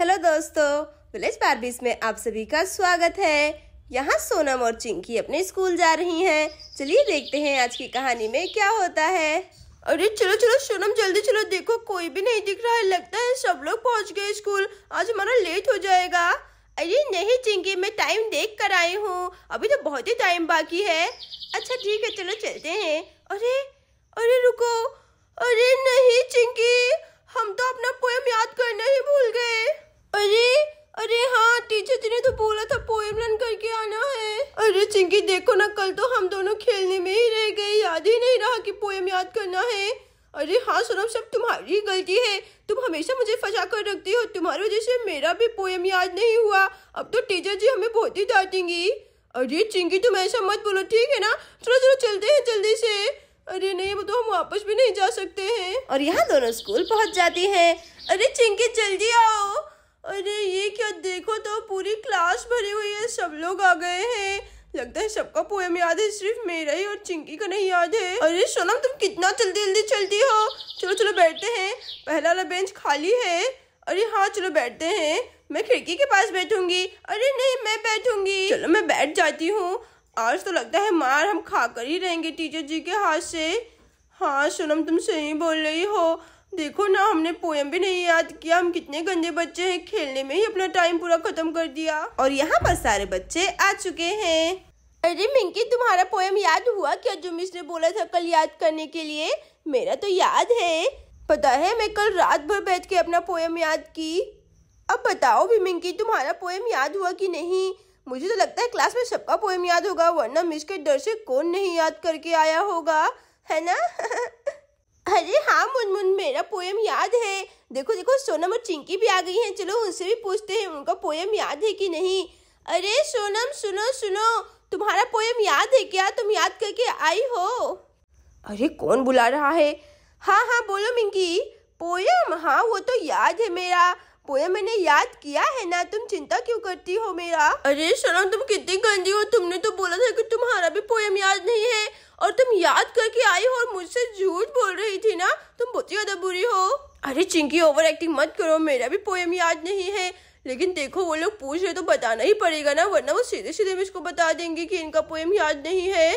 hello दोस्तों village बारबीस में आप सभी का स्वागत है यहाँ सोनम और चिंकी अपने स्कूल जा रही हैं चलिए देखते हैं आज की कहानी में क्या होता है अरे चलो चलो सोनम जल्दी चलो देखो कोई भी नहीं दिख रहा है लगता है सब लोग पहुँच गए स्कूल आज हमारा लेट हो जाएगा अरे नहीं चिंकी मैं टाइम देख कर आई हूँ अभी तो बहुत ही टाइम बाकी है अच्छा ठीक है चलो चलते हैं अरे अरे रुको अरे नहीं चिंकी हम तो अपना पोएम याद करना ही भूल गए अरे अरे हाँ टीचर जी ने तो बोला था पोएम रन करके आना है अरे चिंकी देखो ना कल तो हम दोनों खेलने में ही रह गए याद ही नहीं रहा कि पोएम याद करना है अरे हाँ सौरभ सब तुम्हारी गलती है तुम हमेशा मुझे फंसा कर रखती हो तुम्हारी वजह से मेरा भी पोएम याद नहीं हुआ अब तो टीचर जी हमें बहुत ही डांटेंगी अरे चिंकी तुम ऐसा मत बोलो ठीक है ना चलो चलो चलते हैं जल्दी से अरे नहीं वो तो हम वापस भी नहीं जा सकते हैं और यहाँ दोनों स्कूल पहुँच जाती हैं अरे चिंकी जल्दी आओ अरे ये क्या देखो तो पूरी क्लास भरी हुई है सब लोग आ गए हैं लगता है सबका पोएम याद है सिर्फ मेरा ही और चिंकी का नहीं याद है अरे सोनम तुम कितना जल्दी जल्दी चलती हो चलो चलो बैठते हैं पहला वाला बेंच खाली है अरे हाँ चलो बैठते हैं मैं खिड़की के पास बैठूंगी अरे नहीं मैं बैठूंगी चलो मैं बैठ जाती हूँ आज तो लगता है मार हम खा कर ही रहेंगे टीचर जी के हाथ से हाँ सोनम तुम सही बोल रही हो देखो ना हमने पोयम भी नहीं याद किया हम कितने गंदे बच्चे हैं खेलने में ही अपना टाइम पूरा खत्म कर दिया और यहाँ पर सारे बच्चे आ चुके हैं अरे मिंकी तुम्हारा पोयम याद हुआ क्या जो मिस ने बोला था कल याद करने के लिए मेरा तो याद है पता है मैं कल रात भर बैठ के अपना पोयम याद की अब बताओ भी मिंकी तुम्हारा पोयम याद हुआ कि नहीं मुझे तो लगता है क्लास में सबका पोयम याद होगा वरना मिस के डर से कौन नहीं याद करके आया होगा है ना अरे हाँ मुनमुन मेरा पोएम याद है देखो देखो सोनम और चिंकी भी आ गई हैं चलो उनसे भी पूछते हैं उनका पोएम याद है कि नहीं अरे सोनम सुनो सुनो तुम्हारा पोएम याद है क्या तुम याद करके आई हो अरे कौन बुला रहा है हाँ हाँ बोलो मिंकी पोएम हाँ वो तो याद है मेरा पोया मैंने याद किया है ना तुम चिंता क्यों करती हो मेरा अरे शरण तुम कितनी गंदी हो तुमने तो बोला था कि तुम्हारा भी पोयम याद नहीं है और तुम याद करके आई हो और मुझसे झूठ बोल रही थी ना तुम बहुत ही ज्यादा बुरी हो अरे चिंकी ओवर एक्टिंग मत करो मेरा भी पोयम याद नहीं है लेकिन देखो वो लोग पूछ रहे तो बताना ही पड़ेगा ना वरना वो सीधे सीधे मुझको बता देंगे कि इनका पोयम याद नहीं है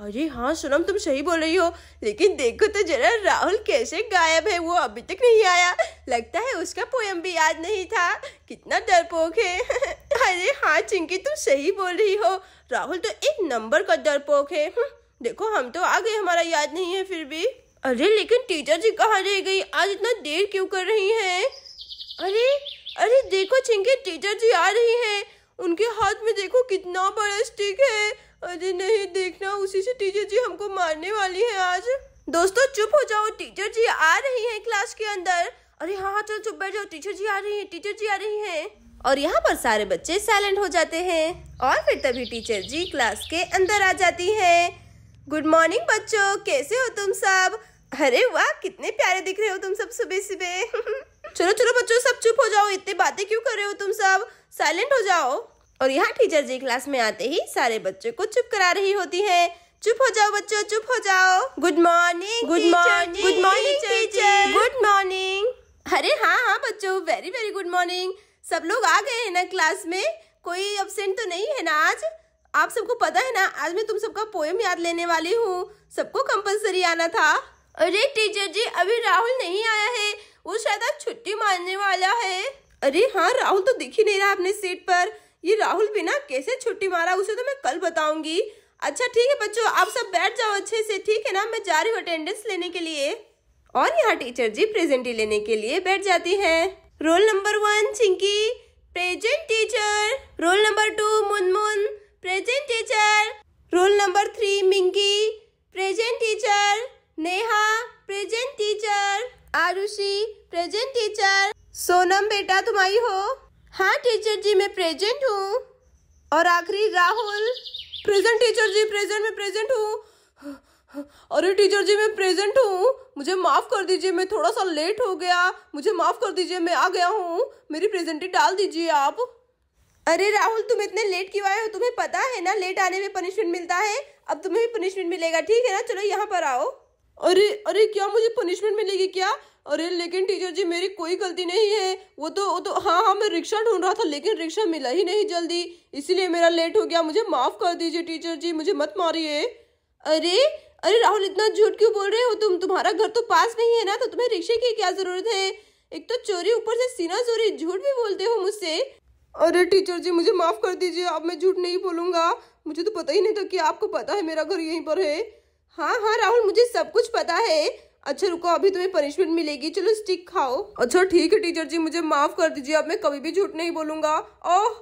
अरे हाँ सुनम तुम सही बोल रही हो लेकिन देखो तो जरा राहुल कैसे गायब है वो अभी तक नहीं आया लगता है उसका पोयम भी याद नहीं था कितना डरपोक है अरे हाँ चिंकी तुम सही बोल रही हो राहुल तो एक नंबर का डरपोक है हम्म, देखो हम तो आ गए हमारा याद नहीं है फिर भी अरे लेकिन टीचर जी कहाँ रह गई आज इतना देर क्यों कर रही हैं अरे अरे देखो चिंकी टीचर जी आ रही हैं उनके हाथ में देखो कितना बड़ा स्टिक है अरे नहीं देखना उसी से टीचर जी हमको मारने वाली है आज दोस्तों चुप हो जाओ टीचर जी आ रही हैं क्लास के अंदर अरे हाँ हाँ चल चुप बैठ जाओ टीचर जी आ रही हैं टीचर जी आ रही हैं और यहाँ पर सारे बच्चे साइलेंट हो जाते हैं और फिर तभी टीचर जी क्लास के अंदर आ जाती हैं गुड मॉर्निंग बच्चों कैसे हो तुम सब अरे वाह कितने प्यारे दिख रहे हो तुम सब सुबह सुबह चलो चलो बच्चों सब चुप हो जाओ इतनी बातें क्यों कर रहे हो तुम सब साइलेंट हो जाओ और यहाँ टीचर जी क्लास में आते ही सारे बच्चों को चुप करा रही होती है चुप हो जाओ बच्चों चुप हो जाओ good morning good morning good morning teacher good morning अरे हाँ हाँ बच्चों वेरी वेरी गुड मॉर्निंग सब लोग आ गए हैं ना क्लास में कोई एबसेंट तो नहीं है ना आज आप सबको पता है ना आज मैं तुम सबका पोएम याद लेने वाली हूँ सबको कंपलसरी आना था अरे टीचर जी अभी राहुल नहीं आया है वो शायद आज छुट्टी मारने वाला है अरे हाँ राहुल तो दिख ही नहीं रहा अपने सीट पर ये राहुल बिना कैसे छुट्टी मारा उसे तो मैं कल बताऊंगी अच्छा ठीक है बच्चों आप सब बैठ जाओ अच्छे से ठीक है ना मैं जा रही हूँ अटेंडेंस लेने के लिए और यहाँ टीचर जी प्रेजेंट लेने के लिए बैठ जाती हैं roll number one Chinki present teacher roll number two Munmun present teacher roll number three Minki present teacher Neha present teacher Aarushi present teacher Sonam बेटा तुम आई हो हाँ टीचर जी मैं प्रेजेंट हूँ और आखिरी Rahul present teacher ji present मैं प्रेजेंट हूँ अरे टीचर जी मैं प्रेजेंट हूँ मुझे माफ़ कर दीजिए मैं थोड़ा सा लेट हो गया मुझे माफ़ कर दीजिए मैं आ गया हूँ मेरी प्रेजेंटी डाल दीजिए आप अरे राहुल तुम इतने लेट क्यों आए हो तुम्हें पता है ना लेट आने में पनिशमेंट मिलता है अब तुम्हें भी पनिशमेंट मिलेगा ठीक है ना चलो यहाँ पर आओ अरे अरे क्या मुझे पनिशमेंट मिलेगी क्या अरे लेकिन टीचर जी मेरी कोई गलती नहीं है वो तो वो तो हाँ हाँ मैं रिक्शा ढूंढ रहा था लेकिन रिक्शा मिला ही नहीं जल्दी इसीलिए मेरा लेट हो गया मुझे माफ़ कर दीजिए टीचर जी मुझे मत मारिए अरे अरे राहुल इतना झूठ क्यों बोल रहे हो तुम तुम्हारा घर तो पास नहीं है ना तो तुम्हें रिक्शे की क्या ज़रूरत है एक तो चोरी ऊपर से सीना चोरी झूठ भी बोलते हो मुझसे अरे टीचर जी मुझे माफ़ कर दीजिए अब मैं झूठ नहीं बोलूंगा मुझे तो पता ही नहीं था कि आपको पता है मेरा घर यहीं पर है हाँ हाँ राहुल मुझे सब कुछ पता है अच्छा रुको अभी तुम्हें पनिशमेंट मिलेगी चलो स्टिक खाओ अच्छा ठीक है टीचर जी मुझे माफ कर दीजिए अब मैं कभी भी झूठ नहीं बोलूंगा ओह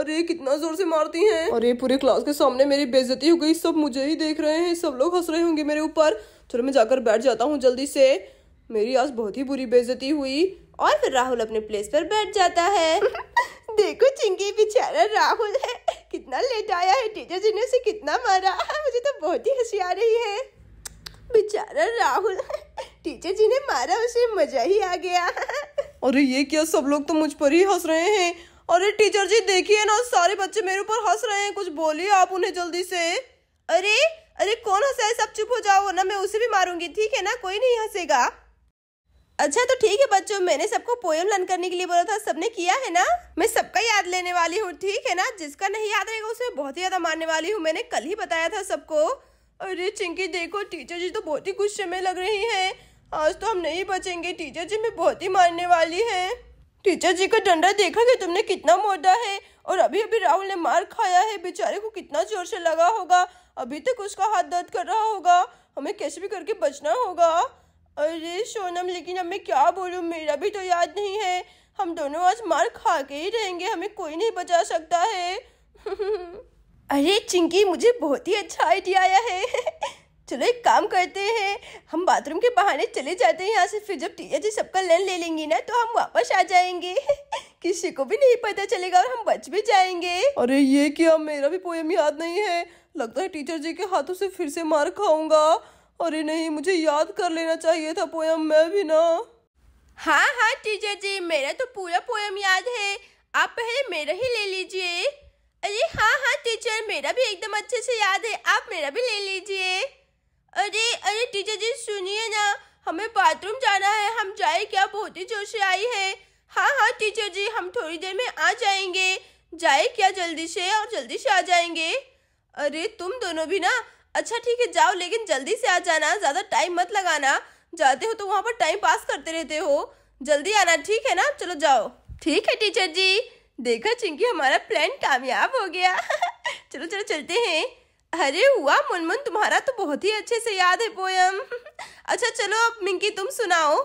अरे कितना जोर से मारती हैं अरे पूरे क्लास के सामने मेरी बेजती हो गई सब मुझे ही देख रहे हैं सब लोग हंस रहे होंगे मेरे ऊपर चलो मैं जाकर बैठ जाता हूँ जल्दी से मेरी आज बहुत ही बुरी बेजती हुई और फिर राहुल अपने प्लेस पर बैठ जाता है देखो चिंकी बेचारा राहुल है कितना लेट आया है टीचर जी ने उसे कितना मारा मुझे तो बहुत ही हंसी आ रही है बेचारा राहुल है टीचर जी ने मारा उसे मजा ही आ गया अरे ये क्या सब लोग तो मुझ पर ही हंस रहे हैं अरे टीचर जी देखिए ना सारे बच्चे मेरे ऊपर हंस रहे हैं कुछ बोलिए आप उन्हें जल्दी से अरे अरे कौन हंसा है सब चुप हो जाओ ना मैं उसे भी मारूंगी ठीक है ना कोई नहीं हंसेगा अच्छा तो ठीक है बच्चों मैंने सबको पोयम लर्न करने के लिए बोला था सबने किया है ना मैं सबका याद लेने वाली हूँ ठीक है ना जिसका नहीं याद रहेगा उसे बहुत ही ज्यादा मारने वाली हूँ मैंने कल ही बताया था सबको अरे चिंकी देखो टीचर जी तो बहुत ही गुस्से में लग रही हैं आज तो हम नहीं बचेंगे टीचर जी मैं बहुत ही मारने वाली है टीचर जी का डंडा देखा कि तो तुमने कितना मोटा है और अभी अभी राहुल ने मार खाया है बेचारे को कितना जोर से लगा होगा अभी तक उसका हाथ दर्द कर रहा होगा हमें कैसे भी करके बचना होगा अरे सोनम लेकिन अब मैं क्या बोलूँ मेरा भी तो याद नहीं है हम दोनों आज मार खा के ही रहेंगे हमें कोई नहीं बचा सकता है अरे चिंकी मुझे बहुत ही अच्छा आइडिया आया है चलो एक काम करते हैं हम बाथरूम के बहाने चले जाते हैं यहाँ से फिर जब टीचर जी सबका लेन ले लेंगी ना तो हम वापस आ जाएंगे किसी को भी नहीं पता चलेगा और हम बच भी जाएंगे अरे ये क्या मेरा भी पोएम याद नहीं है लगता है टीचर जी के हाथों से फिर से मार खाऊंगा अरे नहीं मुझे याद कर लेना चाहिए था पोएम मैं भी ना हाँ हाँ टीचर जी मेरा तो पूरा पोएम याद है आप पहले मेरा ही ले लीजिए अरे हाँ हाँ टीचर मेरा भी एकदम अच्छे से याद है आप मेरा भी ले लीजिए अरे अरे टीचर जी सुनिए ना हमें बाथरूम जाना है हम जाए क्या बहुत ही जोर से आई है हाँ हाँ टीचर जी हम थोड़ी देर में आ जाएंगे जाए क्या जल्दी से और जल्दी से आ जाएंगे अरे तुम दोनों भी ना अच्छा ठीक है जाओ लेकिन जल्दी से आ जाना ज़्यादा टाइम मत लगाना जाते हो तो वहाँ पर टाइम पास करते रहते हो जल्दी आना ठीक है ना चलो जाओ ठीक है टीचर जी देखा चिंकी हमारा प्लान कामयाब हो गया चलो चलो चलते हैं अरे हुआ मुनमुन तुम्हारा तो बहुत ही अच्छे से याद है पोयम अच्छा चलो अब मिंकी तुम सुनाओ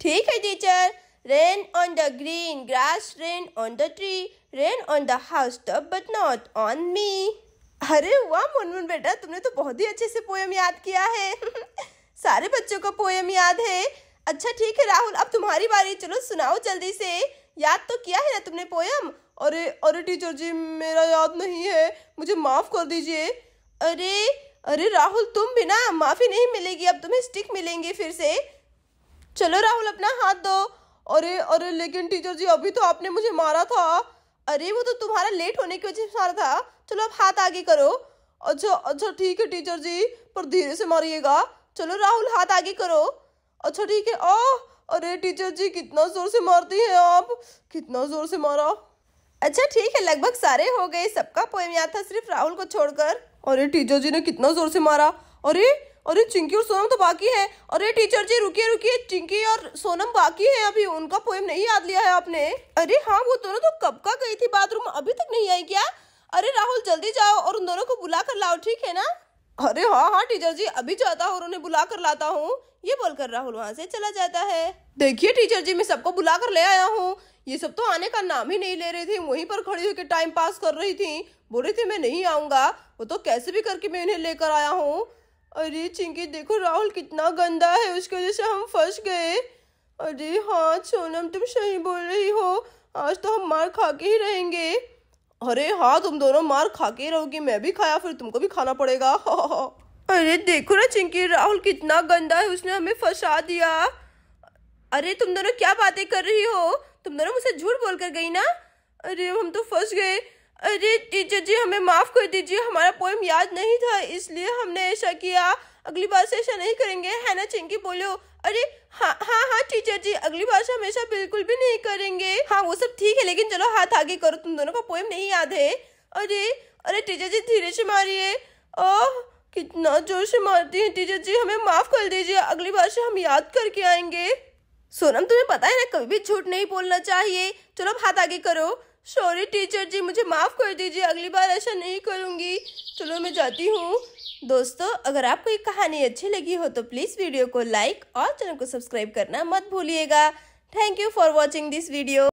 ठीक है teacher rain on the green grass rain on the tree rain on the house top but not on me अरे हुआ मुनमुन बेटा तुमने तो बहुत ही अच्छे से पोयम याद किया है सारे बच्चों को पोयम याद है अच्छा ठीक है राहुल अब तुम्हारी बारी चलो सुनाओ जल्दी से याद तो किया है ना तुमने पोयम अरे अरे टीचर जी मेरा याद नहीं है मुझे माफ़ कर दीजिए अरे अरे राहुल तुम भी ना माफ़ी नहीं मिलेगी अब तुम्हें स्टिक मिलेंगे फिर से चलो राहुल अपना हाथ दो अरे अरे लेकिन टीचर जी अभी तो आपने मुझे मारा था अरे वो तो तुम्हारा लेट होने की वजह से मारा था चलो अब हाथ आगे करो अच्छा अच्छा ठीक है टीचर जी पर धीरे से मारिएगा चलो राहुल हाथ आगे करो अच्छा ठीक है ओ अरे टीचर जी कितना ज़ोर से मारती हैं आप कितना ज़ोर से मारा अच्छा ठीक है लगभग सारे हो गए सबका पोएम याद था सिर्फ राहुल को छोड़कर अरे टीचर जी ने कितना जोर से मारा अरे अरे चिंकी और सोनम तो बाकी है अरे टीचर जी रुकिए रुकिए चिंकी और सोनम बाकी है अभी उनका पोएम नहीं याद लिया है आपने अरे हाँ वो दोनों तो कब का गई थी बाथरूम अभी तक नहीं आई क्या अरे राहुल जल्दी जाओ और उन दोनों को बुला कर लाओ ठीक है ना अरे हाँ हाँ टीचर जी अभी जाता हूँ उन्हें बुला कर लाता हूँ ये बोलकर राहुल वहां से चला जाता है देखिए टीचर जी मैं सबको बुला कर ले आया हूँ ये सब तो आने का नाम ही नहीं ले रही थी वहीं पर खड़ी होकर टाइम पास कर रही थी बोल रही थी मैं नहीं आऊंगा वो तो कैसे भी करके मैं इन्हें लेकर आया हूँ अरे चिंकी देखो राहुल कितना गंदा है उसकी वजह से हम फंस गए अरे हाँ सोनम तुम सही बोल रही हो आज तो हम मार खा के ही रहेंगे अरे हाँ तुम दोनों मार खा के रहोगे मैं भी खाया फिर तुमको भी खाना पड़ेगा अरे देखो ना चिंकी राहुल कितना गंदा है उसने हमें फंसा दिया अरे तुम दोनों क्या बातें कर रही हो तुम दोनों मुझसे झूठ बोल कर गई ना अरे हम तो फंस गए अरे टीचर जी हमें माफ़ कर दीजिए हमारा पोएम याद नहीं था इसलिए हमने ऐसा किया अगली बार से ऐसा नहीं करेंगे है ना चिंकी बोलो अरे हाँ हाँ हाँ टीचर जी अगली बार से हमेशा बिल्कुल भी नहीं करेंगे हाँ वो सब ठीक है लेकिन चलो हाथ आगे करो तुम दोनों का पोएम नहीं याद है अरे अरे टीचर जी धीरे से मारिए ओह कितना जोर से मारती है टीचर जी हमें माफ़ कर दीजिए अगली बार से हम याद करके आएंगे सोनम तुम्हें पता है ना कभी भी झूठ नहीं बोलना चाहिए चलो अब हाथ आगे करो सॉरी टीचर जी मुझे माफ़ कर दीजिए अगली बार ऐसा नहीं करूँगी चलो मैं जाती हूँ दोस्तों अगर आपको ये कहानी अच्छी लगी हो तो प्लीज़ वीडियो को लाइक और चैनल को सब्सक्राइब करना मत भूलिएगा thank you for watching this video